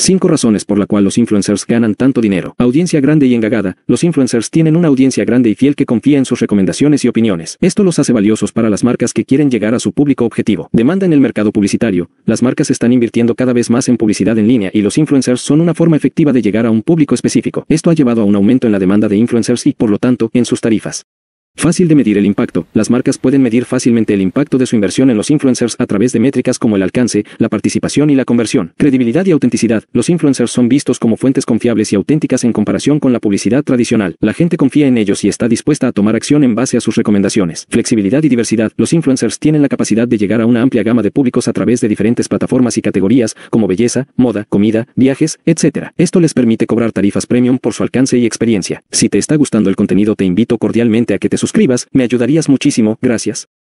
Cinco razones por la cual los influencers ganan tanto dinero. Audiencia grande y engagada. Los influencers tienen una audiencia grande y fiel que confía en sus recomendaciones y opiniones. Esto los hace valiosos para las marcas que quieren llegar a su público objetivo. Demanda en el mercado publicitario. Las marcas están invirtiendo cada vez más en publicidad en línea y los influencers son una forma efectiva de llegar a un público específico. Esto ha llevado a un aumento en la demanda de influencers y, por lo tanto, en sus tarifas. Fácil de medir el impacto. Las marcas pueden medir fácilmente el impacto de su inversión en los influencers a través de métricas como el alcance, la participación y la conversión. Credibilidad y autenticidad. Los influencers son vistos como fuentes confiables y auténticas en comparación con la publicidad tradicional. La gente confía en ellos y está dispuesta a tomar acción en base a sus recomendaciones. Flexibilidad y diversidad. Los influencers tienen la capacidad de llegar a una amplia gama de públicos a través de diferentes plataformas y categorías, como belleza, moda, comida, viajes, etc. Esto les permite cobrar tarifas premium por su alcance y experiencia. Si te está gustando el contenido te invito cordialmente a que te suscribas suscribas, me ayudarías muchísimo, gracias.